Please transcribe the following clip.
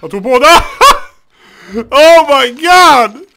Jag tog båda! oh my god!